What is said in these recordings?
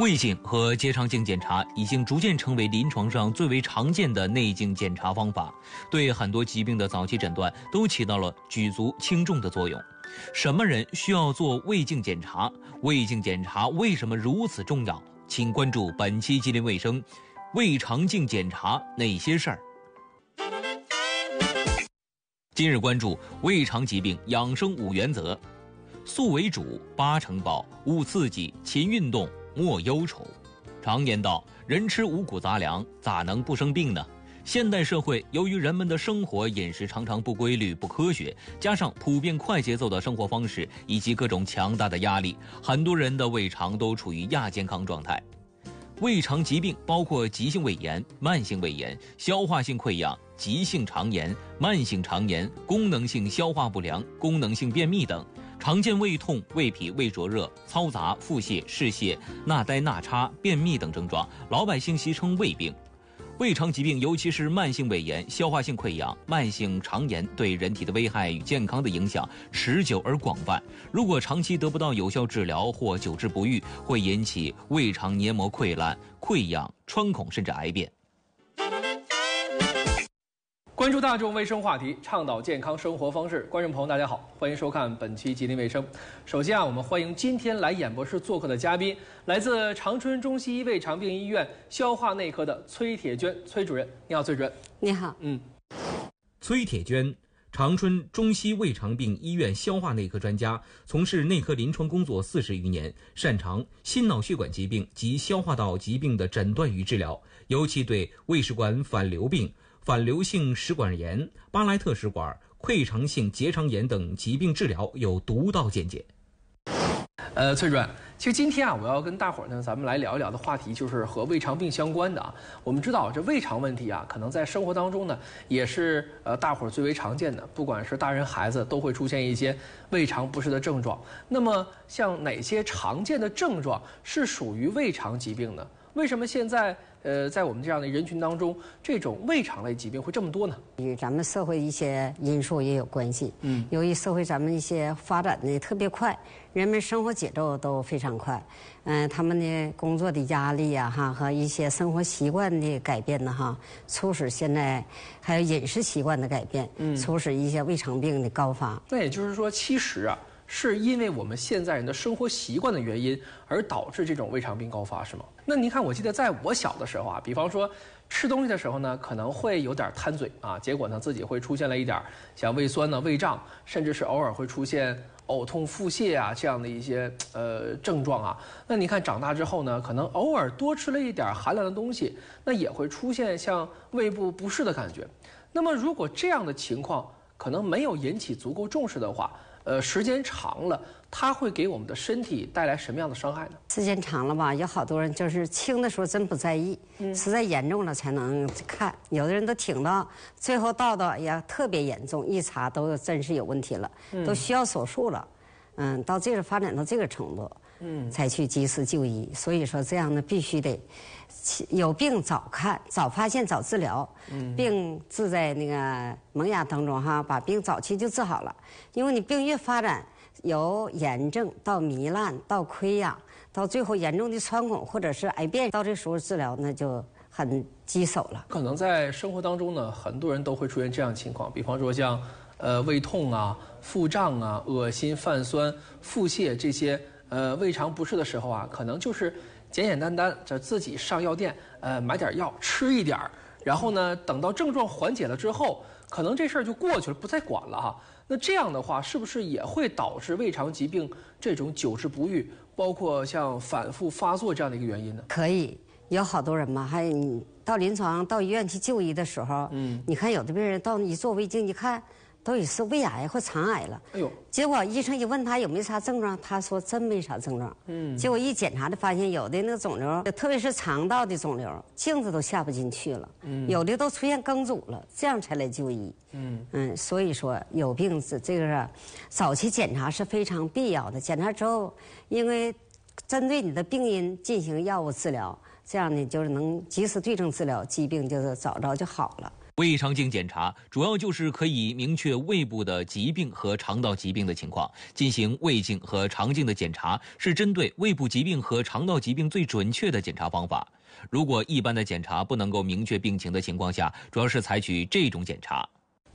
胃镜和结肠镜检查已经逐渐成为临床上最为常见的内镜检查方法，对很多疾病的早期诊断都起到了举足轻重的作用。什么人需要做胃镜检查？胃镜检查为什么如此重要？请关注本期吉林卫生，《胃肠镜检查那些事儿》。今日关注胃肠疾病养生五原则：素为主，八成饱，勿刺激，勤运动。莫忧愁。常言道，人吃五谷杂粮，咋能不生病呢？现代社会，由于人们的生活饮食常常不规律、不科学，加上普遍快节奏的生活方式以及各种强大的压力，很多人的胃肠都处于亚健康状态。胃肠疾病包括急性胃炎、慢性胃炎、消化性溃疡、急性肠炎、慢性肠炎、功能性消化不良、功能性便秘等。常见胃痛、胃脾、胃灼热、嘈杂、腹泻、嗜泻、纳呆、纳差、便秘等症状，老百姓戏称胃病。胃肠疾病，尤其是慢性胃炎、消化性溃疡、慢性肠炎，对人体的危害与健康的影响持久而广泛。如果长期得不到有效治疗或久治不愈，会引起胃肠黏膜溃烂、溃疡、穿孔，甚至癌变。关注大众卫生话题，倡导健康生活方式。观众朋友，大家好，欢迎收看本期《吉林卫生》。首先啊，我们欢迎今天来演播室做客的嘉宾，来自长春中西医胃肠病医院消化内科的崔铁娟崔主任。你好，崔主任。你好，嗯。崔铁娟，长春中西胃肠病医院消化内科专家，从事内科临床工作四十余年，擅长心脑血管疾病及消化道疾病的诊断与治疗，尤其对胃食管反流病。反流性食管炎、巴莱特食管、溃肠性结肠炎等疾病治疗有独到见解。呃，崔主任，其实今天啊，我要跟大伙儿呢，咱们来聊一聊的话题就是和胃肠病相关的啊。我们知道这胃肠问题啊，可能在生活当中呢，也是呃大伙儿最为常见的，不管是大人孩子，都会出现一些胃肠不适的症状。那么，像哪些常见的症状是属于胃肠疾病呢？为什么现在呃，在我们这样的人群当中，这种胃肠类疾病会这么多呢？与咱们社会一些因素也有关系。嗯，由于社会咱们一些发展的特别快，人们生活节奏都非常快，嗯，他们的工作的压力呀哈和一些生活习惯的改变呢哈，促使现在还有饮食习惯的改变，嗯，促使一些胃肠病的高发。那也就是说，其实啊。是因为我们现在人的生活习惯的原因而导致这种胃肠病高发是吗？那您看，我记得在我小的时候啊，比方说吃东西的时候呢，可能会有点贪嘴啊，结果呢自己会出现了一点像胃酸呢、胃胀，甚至是偶尔会出现呕吐、腹泻啊这样的一些呃症状啊。那你看长大之后呢，可能偶尔多吃了一点寒凉的东西，那也会出现像胃部不适的感觉。那么如果这样的情况可能没有引起足够重视的话。呃，时间长了，它会给我们的身体带来什么样的伤害呢？时间长了吧，有好多人就是轻的时候真不在意，实在严重了才能看。有的人都挺到最后到的哎呀，特别严重，一查都真是有问题了，都需要手术了。嗯，到这个发展到这个程度。嗯，才去及时就医。所以说，这样呢，必须得有病早看，早发现，早治疗。嗯，病治在那个萌芽当中，哈，把病早期就治好了。因为你病越发展，由炎症到糜烂，到溃疡，到最后严重的穿孔，或者是癌变，到这时候治疗那就很棘手了。可能在生活当中呢，很多人都会出现这样情况，比方说像呃胃痛啊、腹胀啊、恶心、泛酸、腹泻这些。呃，胃肠不适的时候啊，可能就是简简单单就自己上药店，呃，买点药吃一点儿，然后呢，等到症状缓解了之后，可能这事儿就过去了，不再管了哈。那这样的话，是不是也会导致胃肠疾病这种久治不愈，包括像反复发作这样的一个原因呢？可以，有好多人嘛，还有你到临床、到医院去就医的时候，嗯，你看有的病人到你做胃镜，一看。都已是胃癌或肠癌了。哎呦！结果医生一问他有没有啥症状，他说真没啥症状。嗯。结果一检查就发现有的那个肿瘤，特别是肠道的肿瘤，镜子都下不进去了。嗯。有的都出现梗阻了，这样才来就医。嗯。嗯，所以说有病是这个，早期检查是非常必要的。检查之后，因为针对你的病因进行药物治疗，这样呢就是能及时对症治疗疾病，就是早着就好了。胃肠镜检查主要就是可以明确胃部的疾病和肠道疾病的情况，进行胃镜和肠镜的检查是针对胃部疾病和肠道疾病最准确的检查方法。如果一般的检查不能够明确病情的情况下，主要是采取这种检查。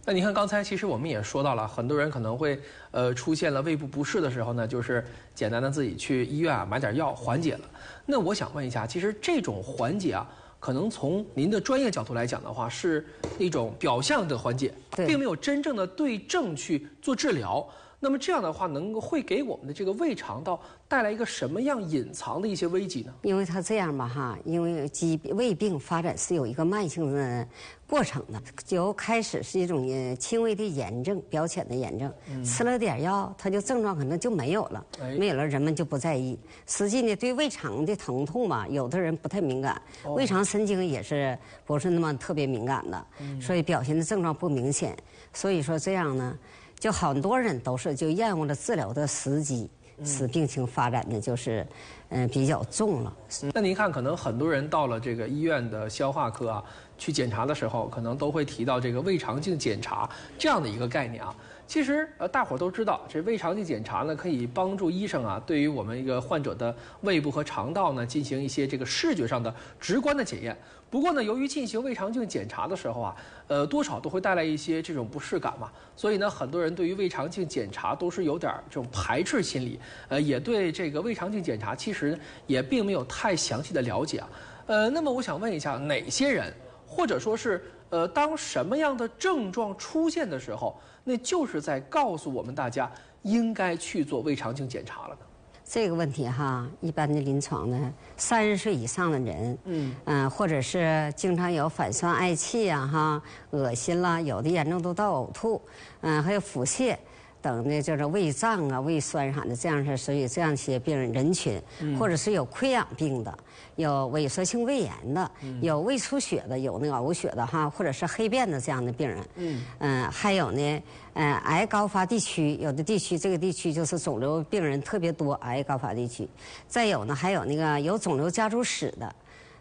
那你看，刚才其实我们也说到了，很多人可能会呃出现了胃部不适的时候呢，就是简单的自己去医院啊买点药缓解了。那我想问一下，其实这种缓解啊？可能从您的专业角度来讲的话，是一种表象的缓解，并没有真正的对症去。做治疗，那么这样的话，能够会给我们的这个胃肠道带来一个什么样隐藏的一些危机呢？因为它这样吧，哈，因为疾胃病发展是有一个慢性的过程的，就开始是一种轻微的炎症、表浅的炎症，吃了点药，它就症状可能就没有了，没有了，人们就不在意。实际呢，对胃肠的疼痛嘛，有的人不太敏感，胃肠神经也是不是那么特别敏感的，所以表现的症状不明显。所以说这样呢。就很多人都是就厌恶了治疗的时机，使病情发展的就是，嗯，比较重了。那您看，可能很多人到了这个医院的消化科啊，去检查的时候，可能都会提到这个胃肠镜检查这样的一个概念啊。其实呃，大伙都知道，这胃肠镜检查呢，可以帮助医生啊，对于我们一个患者的胃部和肠道呢，进行一些这个视觉上的直观的检验。不过呢，由于进行胃肠镜检查的时候啊，呃，多少都会带来一些这种不适感嘛，所以呢，很多人对于胃肠镜检查都是有点这种排斥心理，呃，也对这个胃肠镜检查其实也并没有太详细的了解啊。呃，那么我想问一下，哪些人，或者说是呃，当什么样的症状出现的时候？那就是在告诉我们大家应该去做胃肠镜检查了呢。这个问题哈，一般的临床呢，三十岁以上的人，嗯，嗯，或者是经常有反酸、嗳气呀，哈，恶心了，有的严重都到呕吐，嗯，还有腹泻。等的就是胃胀啊、胃酸啥的，这样是属于这样些病人人群，或者是有溃疡病的、有萎缩性胃炎的、有胃出血的、有那个呕血的哈，或者是黑便的这样的病人。嗯，嗯、还有呢，呃，癌高发地区，有的地区，这个地区就是肿瘤病人特别多，癌高发地区。再有呢，还有那个有肿瘤家族史的，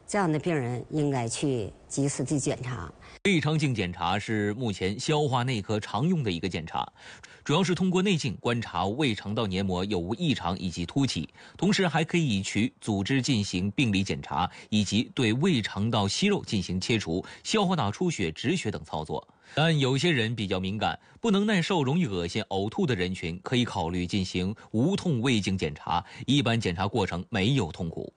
这样的病人应该去及时的检查。胃肠镜检查是目前消化内科常用的一个检查。主要是通过内镜观察胃肠道黏膜有无异常以及凸起，同时还可以取组织进行病理检查，以及对胃肠道息肉进行切除、消化道出血止血等操作。但有些人比较敏感，不能耐受，容易恶心呕吐的人群，可以考虑进行无痛胃镜检查。一般检查过程没有痛苦。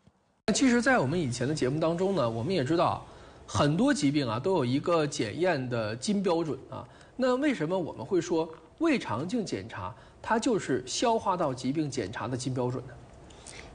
其实，在我们以前的节目当中呢，我们也知道，很多疾病啊都有一个检验的金标准啊。那为什么我们会说？胃肠镜检查，它就是消化道疾病检查的金标准呢。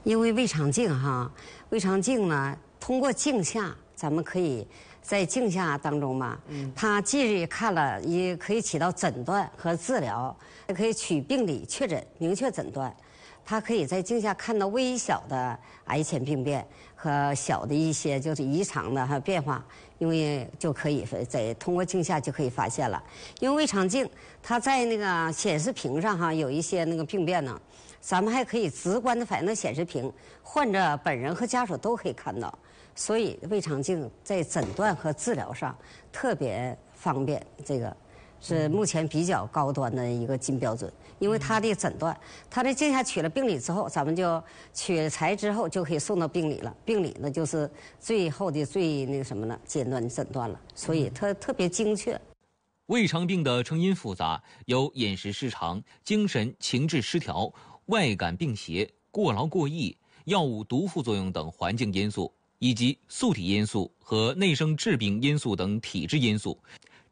因为胃肠镜哈，胃肠镜呢，通过镜下，咱们可以在镜下当中嘛，它既看了，也可以起到诊断和治疗，也可以取病理确诊，明确诊断。它可以在镜下看到微小的癌前病变和小的一些就是异常的哈变化，因为就可以在通过镜下就可以发现了。因为胃肠镜，它在那个显示屏上哈有一些那个病变呢，咱们还可以直观的反映到显示屏，患者本人和家属都可以看到，所以胃肠镜在诊断和治疗上特别方便。这个。是目前比较高端的一个金标准，因为它的诊断，它的镜下取了病理之后，咱们就取材之后就可以送到病理了。病理呢，就是最后的最那个什么了，简单的诊断了，所以它特别精确。胃肠病的成因复杂，有饮食失常、精神情志失调、外感病邪、过劳过逸、药物毒副作用等环境因素，以及素体因素和内生致病因素等体质因素。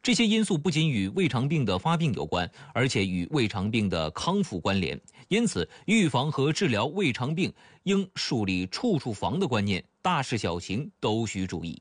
这些因素不仅与胃肠病的发病有关，而且与胃肠病的康复关联。因此，预防和治疗胃肠病应树立“处处防”的观念，大事小情都需注意。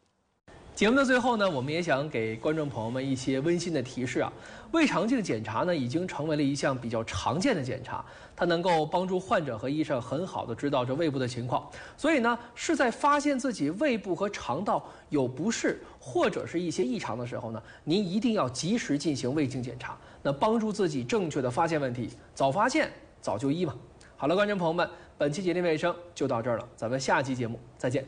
节目的最后呢，我们也想给观众朋友们一些温馨的提示啊。胃肠镜检查呢，已经成为了一项比较常见的检查，它能够帮助患者和医生很好的知道这胃部的情况。所以呢，是在发现自己胃部和肠道有不适或者是一些异常的时候呢，您一定要及时进行胃镜检查，那帮助自己正确的发现问题，早发现，早就医嘛。好了，观众朋友们，本期《节林卫生》就到这儿了，咱们下期节目再见。